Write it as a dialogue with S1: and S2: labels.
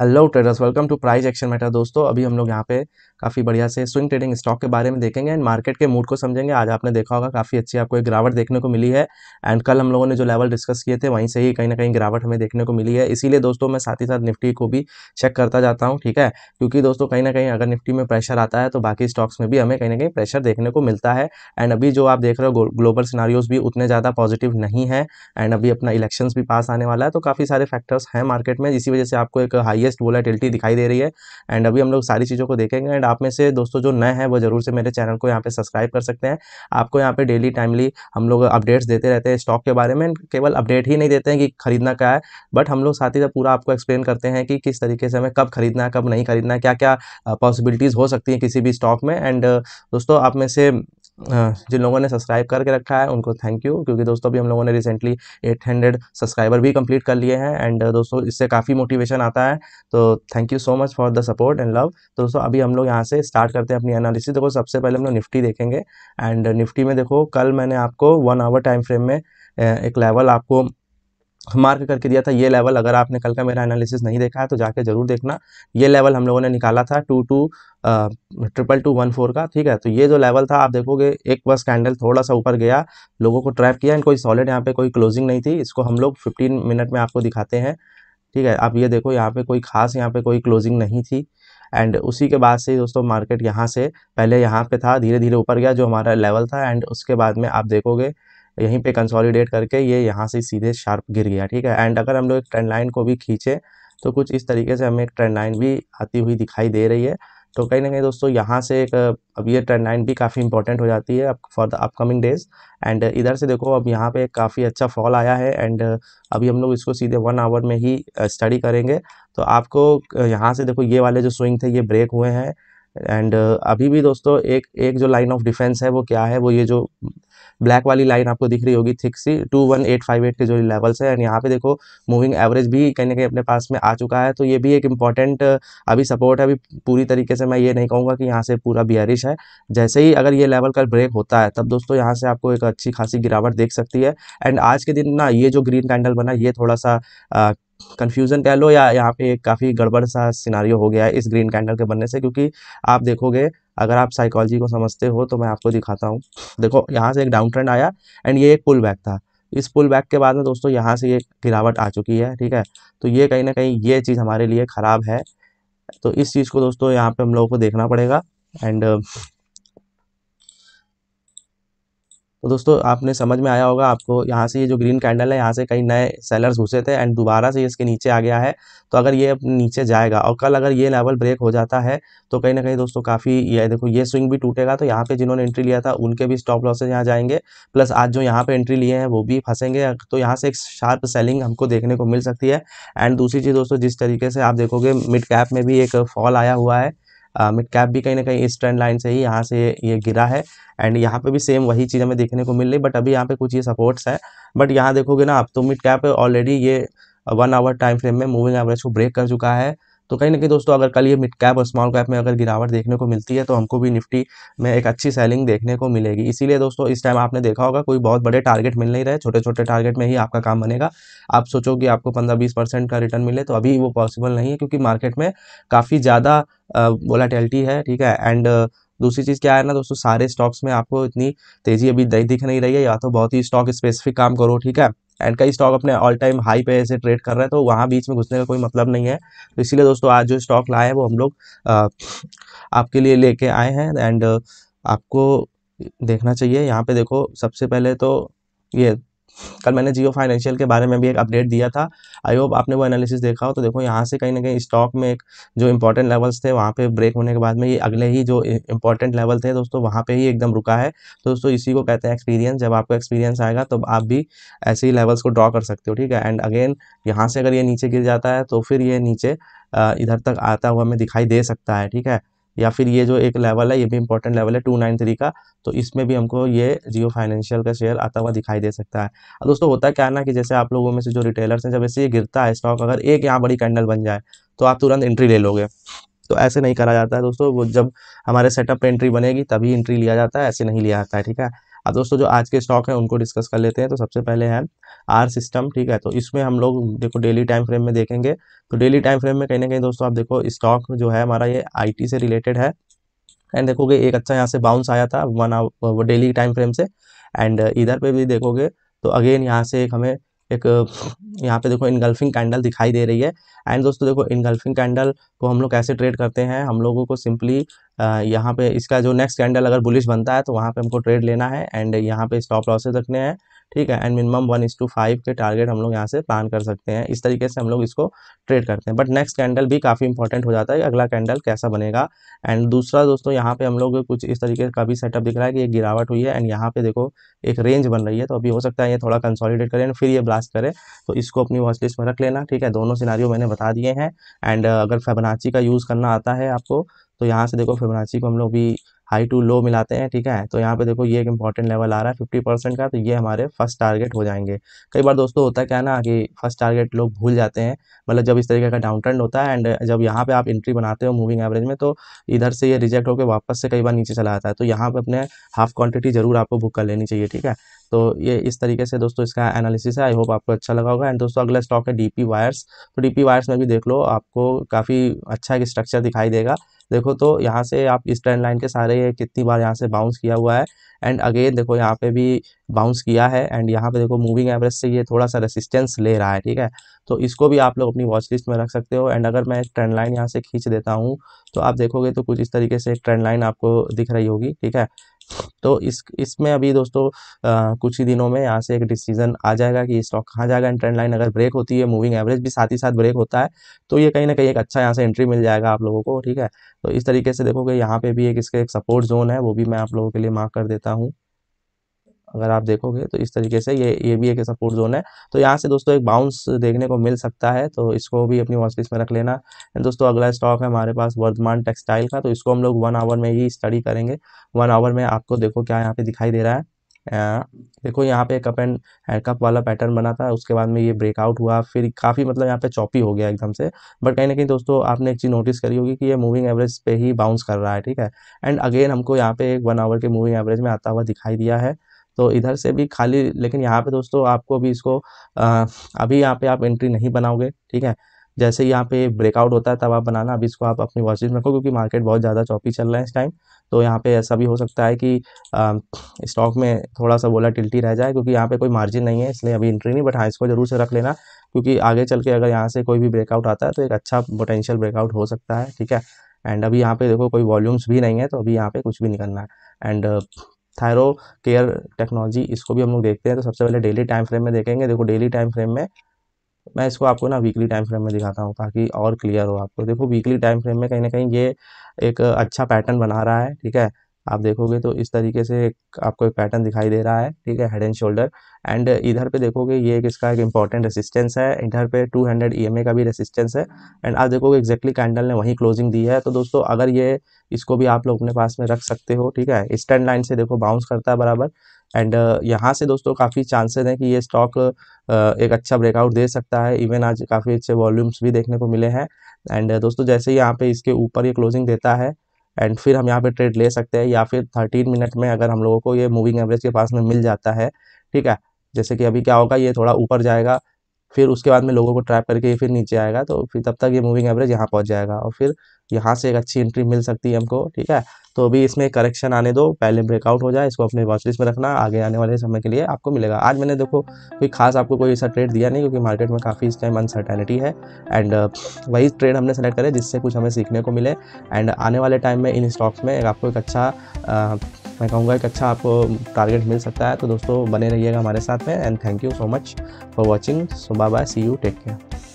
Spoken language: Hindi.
S1: hello traders welcome to price action matter दोस्तों अभी हम लोग यहाँ पे काफ़ी बढ़िया से स्विंग ट्रेडिंग स्टॉक के बारे में देखेंगे एंड मार्केट के मूड को समझेंगे आज आपने देखा होगा काफ़ी अच्छी आपको एक गिरावट देखने को मिली है एंड कल हम लोगों ने जो लेवल डिस्कस किए थे वहीं से ही कहीं ना कहीं गिरावट हमें देखने को मिली है इसीलिए दोस्तों मैं साथ ही साथ निफ्टी को भी चेक करता जाता हूँ ठीक है क्योंकि दोस्तों कहीं ना कहीं अगर निफ्टी में प्रेशर आता है तो बाकी स्टॉक्स में भी हमें कहीं ना कहीं प्रेशर देखने को मिलता है एंड अभी जो आप देख रहे हो ग्लोबल सिनारियोज भी उतने ज़्यादा पॉजिटिव नहीं है एंड अभी अपना इलेक्शन भी पास आने वाला है तो काफ़ी सारे फैक्टर्स हैं मार्केट में जिस वजह से आपको एक हाइएस्ट हाईएस्ट वोलाटिलिटी दिखाई दे रही है एंड अभी हम लोग सारी चीज़ों को देखेंगे एंड आप में से दोस्तों जो नए हैं वो जरूर से मेरे चैनल को यहाँ पे सब्सक्राइब कर सकते हैं आपको यहाँ पे डेली टाइमली हम लोग अपडेट्स देते रहते हैं स्टॉक के बारे में केवल अपडेट ही नहीं देते हैं कि खरीदना क्या है बट हम लोग साथ ही साथ पूरा आपको एक्सप्लेन करते हैं कि किस तरीके से हमें कब खरीदना है कब नहीं खरीदना है क्या क्या पॉसिबिलिटीज़ हो सकती हैं किसी भी स्टॉक में एंड दोस्तों आप में से हाँ, जिन लोगों ने सब्सक्राइब करके रखा है उनको थैंक यू क्योंकि दोस्तों अभी हम लोगों ने रिसेंटली 800 सब्सक्राइबर भी कंप्लीट कर लिए हैं एंड दोस्तों इससे काफ़ी मोटिवेशन आता है तो thank you so much for the support and love तो दोस्तों अभी हम लोग यहाँ से स्टार्ट करते हैं अपनी एनालिसिस देखो सबसे पहले हम लोग निफ्टी देखेंगे एंड निफ्टी में देखो कल मैंने आपको वन आवर टाइम फ्रेम में एक लेवल आपको मार्क करके दिया था ये लेवल अगर आपने कल का मेरा एनालिसिस नहीं देखा है तो जाके ज़रूर देखना ये लेवल हम लोगों ने निकाला था two two triple two one four का ठीक है तो ये जो लेवल था आप देखोगे एक बस कैंडल थोड़ा सा ऊपर गया लोगों को ट्रैप किया एंड कोई सॉलिड यहाँ पे कोई क्लोजिंग नहीं थी इसको हम लोग फिफ्टीन मिनट में आपको दिखाते हैं ठीक है आप ये देखो यहाँ पे कोई खास यहाँ पे कोई क्लोजिंग नहीं थी एंड उसी के बाद से दोस्तों मार्केट यहाँ से पहले यहाँ पे था धीरे धीरे ऊपर गया जो हमारा लेवल था एंड उसके बाद में आप देखोगे यहीं पे कंसोलिडेट करके ये यहाँ से सीधे शार्प गिर गया ठीक है एंड अगर हम लोग ट्रेंड लाइन को भी खींचे तो कुछ इस तरीके से हमें एक ट्रेंड लाइन भी आती हुई दिखाई दे रही है तो कहीं ना कहीं दोस्तों यहाँ से एक अब ये ट्रेंड लाइन भी काफ़ी इंपॉर्टेंट हो जाती है for the upcoming days and इधर से देखो अब यहाँ पे काफ़ी अच्छा फॉल आया है एंड अभी हम लोग इसको सीधे वन आवर में ही स्टडी करेंगे तो आपको यहाँ से देखो ये वाले जो स्विंग थे ये ब्रेक हुए हैं एंड अभी भी दोस्तों एक एक जो लाइन ऑफ डिफेंस है वो क्या है वो ये जो ब्लैक वाली लाइन आपको दिख रही होगी थिक सी two one eight five eight के जो लेवल्स है एंड यहाँ पे देखो मूविंग एवरेज भी कहीं ना कहीं अपने पास में आ चुका है तो ये भी एक इंपॉर्टेंट अभी सपोर्ट है अभी पूरी तरीके से मैं ये नहीं कहूँगा कि यहाँ से पूरा बियरिश है जैसे ही अगर ये लेवल कल ब्रेक होता है तब दोस्तों यहाँ से आपको एक अच्छी खासी गिरावट देख सकती है एंड आज के दिन ना ये जो ग्रीन कैंडल बना ये थोड़ा सा आ, कन्फ्यूज़न कह लो या यहाँ पे काफ़ी गड़बड़ सा सिनारियो हो गया है इस ग्रीन कैंडल के बनने से क्योंकि आप देखोगे अगर आप साइकोलॉजी को समझते हो तो मैं आपको दिखाता हूँ देखो यहाँ से एक डाउन ट्रेंड आया एंड ये एक पुल बैक था इस पुल बैक के बाद में दोस्तों यहाँ से ये गिरावट आ चुकी है ठीक है तो ये कहीं ना कहीं ये चीज़ हमारे लिए ख़राब है तो इस चीज़ को दोस्तों यहाँ पर हम लोगों को देखना पड़ेगा एंड तो दोस्तों आपने समझ में आया होगा आपको यहाँ से ये जो ग्रीन कैंडल है यहाँ से कई नए सेलर्स घुसे थे एंड दोबारा से इसके नीचे आ गया है तो अगर ये नीचे जाएगा और कल अगर ये लेवल ब्रेक हो जाता है तो कहीं ना कहीं दोस्तों काफ़ी ये देखो ये स्विंग भी टूटेगा तो यहाँ पे जिन्होंने एंट्री लिया था उनके भी स्टॉप लॉसेज यहाँ जाएंगे प्लस आज जो यहाँ पर एंट्री लिए हैं वो भी फंसेंगे तो यहाँ से एक शार्प सेलिंग हमको देखने को मिल सकती है एंड दूसरी चीज़ दोस्तों जिस तरीके से आप देखोगे मिड कैप में भी एक फॉल आया हुआ है मिड कैप भी कहीं ना कहीं इस ट्रेंड लाइन से ही यहाँ से ये गिरा है एंड यहाँ पे भी सेम वही चीज़ हमें देखने को मिल रही बट अभी यहाँ पे कुछ ये सपोर्ट्स है बट यहाँ देखोगे ना आप तो मिड कैप ऑलरेडी ये वन आवर टाइम फ्रेम में मूविंग एवरेज को ब्रेक कर चुका है तो कहीं ना कहीं दोस्तों अगर कल ये मिड कैप और स्मॉल कैप में अगर गिरावट देखने को मिलती है तो हमको भी निफ्टी में एक अच्छी सेलिंग देखने को मिलेगी इसीलिए दोस्तों इस टाइम आपने देखा होगा कोई बहुत बड़े टारगेट मिल नहीं रहे छोटे छोटे टारगेट में ही आपका काम बनेगा आप सोचो कि आपको पंद्रह बीस परसेंट का रिटर्न मिले तो अभी वो पॉसिबल नहीं है क्योंकि मार्केट में काफ़ी ज़्यादा वोलाटेलिटी है ठीक है एंड दूसरी चीज़ क्या है ना दोस्तों सारे स्टॉक्स में आपको इतनी तेज़ी अभी दही दिख नहीं रही है या तो बहुत ही स्टॉक स्पेसिफिक काम करो ठीक है एंड कई स्टॉक अपने ऑल टाइम हाई पे ऐसे ट्रेड कर रहे हैं तो वहाँ बीच में घुसने का कोई मतलब नहीं है तो इसीलिए दोस्तों आज जो स्टॉक लाए हैं वो हम लोग आपके लिए लेके आए हैं एंड आपको देखना चाहिए यहाँ पे देखो सबसे पहले तो ये कल मैंने जियो फाइनेंशियल के बारे में भी एक अपडेट दिया था आई होप आपने वो एनालिसिस देखा हो तो देखो यहाँ से कहीं ना कहीं स्टॉक में एक जो इंपॉर्टेंट लेवल्स थे वहाँ पे ब्रेक होने के बाद में ये अगले ही जो इंपॉर्टेंट लेवल थे दोस्तों वहाँ पे ही एकदम रुका है तो दोस्तों इसी को कहते हैं एक्सपीरियंस जब आपको एक्सपीरियंस आएगा तब तो आप भी ऐसे ही लेवल्स को ड्रॉ कर सकते हो ठीक है एंड अगेन यहाँ से अगर ये नीचे गिर जाता है तो फिर ये नीचे इधर तक आता हुआ हमें दिखाई दे सकता है ठीक है या फिर ये जो एक लेवल है ये भी इंपॉर्टेंट लेवल है टू नाइन थ्री का तो इसमें भी हमको ये जियो फाइनेंशियल का शेयर आता हुआ दिखाई दे सकता है और दोस्तों होता है क्या ना कि जैसे आप लोगों में से जो रिटेलर्स हैं जब ऐसे ये गिरता है स्टॉक अगर एक यहाँ बड़ी कैंडल बन जाए तो आप तुरंत एंट्री ले लोगे तो ऐसे नहीं करा जाता है दोस्तों वो जब हमारे सेटअप पर एंट्री बनेगी तभी एंट्री लिया जाता है ऐसे नहीं लिया जाता है ठीक है अब हाँ, दोस्तों जो आज के स्टॉक हैं उनको डिस्कस कर लेते हैं तो सबसे पहले है आर सिस्टम ठीक है तो इसमें हम लोग देखो डेली टाइम फ्रेम में देखेंगे तो डेली टाइम फ्रेम में कहीं ना कहीं दोस्तों आप देखो स्टॉक जो है हमारा ये आई से रिलेटेड है एंड देखोगे एक अच्छा यहाँ से बाउंस आया था one hour daily time frame से एंड इधर पे भी देखोगे तो अगेन यहाँ से एक हमें एक यहाँ पे देखो इनगल्फिंग कैंडल दिखाई दे रही है एंड दोस्तों देखो इनगल्फिंग कैंडल को हम लोग कैसे ट्रेड करते हैं हम लोगों को सिंपली यहाँ पे इसका जो नेक्स्ट कैंडल अगर बुलिश बनता है तो वहाँ पे हमको ट्रेड लेना है एंड यहाँ पे स्टॉप लॉसेज रखने हैं ठीक है and minimum one is two five के टारगेट हम लोग यहाँ से प्लान कर सकते हैं इस तरीके से हम लोग इसको ट्रेड करते हैं बट नेक्स्ट कैंडल भी काफ़ी इंपॉर्टेंट हो जाता है अगला कैंडल कैसा बनेगा एंड दूसरा दोस्तों यहाँ पे हम लोग कुछ इस तरीके का भी सेटअप दिख रहा है कि एक गिरावट हुई है एंड यहाँ पे देखो एक रेंज बन रही है तो अभी हो सकता है ये थोड़ा कंसॉलीडेट करें फिर ये ब्लास्ट करे तो इसको अपनी वॉच लिस्ट में रख लेना ठीक है दोनों सिनारियों मैंने बता दिए हैं एंड अगर फेबनाची का यूज़ करना आता है आपको तो यहाँ से देखो फिबोनाची को हम लोग भी हाई टू लो मिलाते हैं ठीक है तो यहाँ पे देखो ये एक इंपॉर्टेंट लेवल आ रहा है फिफ्टी परसेंट का तो ये हमारे फर्स्ट टारगेट हो जाएंगे कई बार दोस्तों होता क्या है ना कि फर्स्ट टारगेट लोग भूल जाते हैं मतलब जब इस तरीके का डाउन ट्रेंड होता है एंड जब यहाँ पे आप एंट्री बनाते हो मूविंग एवरेज में तो इधर से ये रिजेक्ट होकर वापस से कई बार नीचे चला आता है तो यहाँ पर अपने हाफ क्वान्टिटी जरूर आपको बुक कर लेनी चाहिए ठीक है तो ये इस तरीके से दोस्तों इसका एनालिसिस है आई होप आपको अच्छा लगा होगा एंड दोस्तों अगला स्टॉक है डीपी वायर्स तो डीपी वायर्स में भी देख लो आपको काफ़ी अच्छा एक स्ट्रक्चर दिखाई देगा देखो तो यहाँ से आप इस ट्रेंड लाइन के सारे कितनी बार यहाँ से बाउंस किया हुआ है एंड अगेन देखो यहाँ पे भी बाउंस किया है एंड यहाँ पे देखो मूविंग एवरेज से ये थोड़ा सा रेसिस्टेंस ले रहा है ठीक है तो इसको भी आप लोग अपनी वॉच लिस्ट में रख सकते हो एंड अगर मैं ट्रेंड लाइन यहाँ से खींच देता हूँ तो आप देखोगे तो कुछ इस तरीके से एक ट्रेंड लाइन आपको दिख रही होगी ठीक है तो इस इसमें अभी दोस्तों आ, कुछ ही दिनों में यहाँ से एक डिसीजन आ जाएगा कि स्टॉक कहाँ जाएगा एंड ट्रेंड लाइन अगर ब्रेक होती है मूविंग एवरेज भी साथ ही साथ ब्रेक होता है तो ये कहीं ना कहीं एक अच्छा यहाँ से एंट्री मिल जाएगा आप लोगों को ठीक है तो इस तरीके से देखोगे यहाँ पे भी एक इसके एक सपोर्ट जोन है वो भी मैं आप लोगों के लिए मार्क कर देता हूँ अगर आप देखोगे तो इस तरीके से ये ये भी एक सपोर्ट जोन है तो यहाँ से दोस्तों एक बाउंस देखने को मिल सकता है तो इसको भी अपनी वॉचलिस में रख लेना दोस्तों अगला स्टॉक है हमारे पास वर्धमान टेक्सटाइल का तो इसको हम लोग वन आवर में ही स्टडी करेंगे वन आवर में आपको देखो क्या यहाँ पे दिखाई दे रहा है आ, देखो यहाँ पे कप एंड कप वाला पैटर्न बना था उसके बाद में ये ब्रेकआउट हुआ फिर काफ़ी मतलब यहाँ पे चौपी हो गया एकदम से बट कहीं ना कहीं दोस्तों आपने एक चीज़ नोटिस करी होगी कि ये मूविंग एवरेज पे ही बाउंस कर रहा है ठीक है एंड अगेन हमको यहाँ पे एक वन आवर के मूविंग एवरेज में आता हुआ दिखाई दिया है तो इधर से भी खाली लेकिन यहाँ पे दोस्तों आपको अभी इसको आ, अभी यहाँ पे आप एंट्री नहीं बनाओगे ठीक है जैसे यहाँ पे ब्रेकआउट होता है तब आप बनाना अभी इसको आप अपनी वॉचेज में रखो क्योंकि मार्केट बहुत ज़्यादा चौपी चल रहा है इस टाइम तो यहाँ पे ऐसा भी हो सकता है कि स्टॉक में थोड़ा सा बोला वोलाटिलिटी रह जाए क्योंकि यहाँ पे कोई मार्जिन नहीं है इसलिए अभी एंट्री नहीं बट हाँ इसको जरूर से रख लेना क्योंकि आगे चल के अगर यहाँ से कोई भी ब्रेकआउट आता है तो एक अच्छा पोटेंशियल ब्रेकआउट हो सकता है ठीक है एंड अभी यहाँ पे देखो कोई वॉल्यूम्स भी नहीं है तो अभी यहाँ पे कुछ भी नहीं करना है एंड थायरो केयर टेक्नोलॉजी इसको भी हम लोग देखते हैं तो सबसे पहले डेली टाइम फ्रेम में देखेंगे देखो डेली टाइम फ्रेम में मैं इसको आपको ना वीकली टाइम फ्रेम में दिखाता हूँ ताकि और क्लियर हो आपको देखो वीकली टाइम फ्रेम में कहीं ना कहीं ये एक अच्छा पैटर्न बना रहा है ठीक है आप देखोगे तो इस तरीके से एक आपको एक पैटर्न दिखाई दे रहा है ठीक है हेड एंड शोल्डर एंड इधर पे देखोगे ये एक इसका एक इंपॉर्टेंट रेसिस्टेंस है इधर पे 200 हंड्रेड ई का भी रेसिस्टेंस है एंड आप देखोगे एक्जैक्टली कैंडल ने वहीं क्लोजिंग दी है तो दोस्तों अगर ये इसको भी आप लोग अपने पास में रख सकते हो ठीक है स्टैंड लाइन से देखो बाउंस करता है बराबर एंड यहाँ से दोस्तों काफ़ी चांसेस हैं कि ये स्टॉक एक अच्छा ब्रेकआउट दे सकता है इवन आज काफ़ी अच्छे वॉल्यूम्स भी देखने को मिले हैं एंड दोस्तों जैसे ही यहाँ पे इसके ऊपर ये क्लोजिंग देता है एंड फिर हम यहाँ पे ट्रेड ले सकते हैं या फिर थर्टीन मिनट में अगर हम लोगों को ये मूविंग एवरेज के पास में मिल जाता है ठीक है जैसे कि अभी क्या होगा ये थोड़ा ऊपर जाएगा फिर उसके बाद में लोगों को ट्रैप करके फिर नीचे आएगा तो फिर तब तक ये मूविंग एवरेज यहाँ पहुँच जाएगा और फिर यहाँ से एक अच्छी एंट्री मिल सकती है हमको ठीक है तो अभी इसमें करेक्शन आने दो पहले ब्रेकआउट हो जाए इसको अपने वॉचलिस्ट में रखना आगे आने वाले समय के लिए आपको मिलेगा आज मैंने देखो कोई खास आपको कोई ऐसा ट्रेड दिया नहीं क्योंकि मार्केट में काफ़ी इस टाइम अनसर्टेनिटी है एंड वही ट्रेड हमने सेलेक्ट करे जिससे कुछ हमें सीखने को मिले एंड आने वाले टाइम में इन स्टॉक्स में एक आपको एक अच्छा मैं कहूँगा एक अच्छा आपको टारगेट मिल सकता है तो दोस्तों बने रहिएगा हमारे साथ में and thank you so much for watching so bye bye see you take care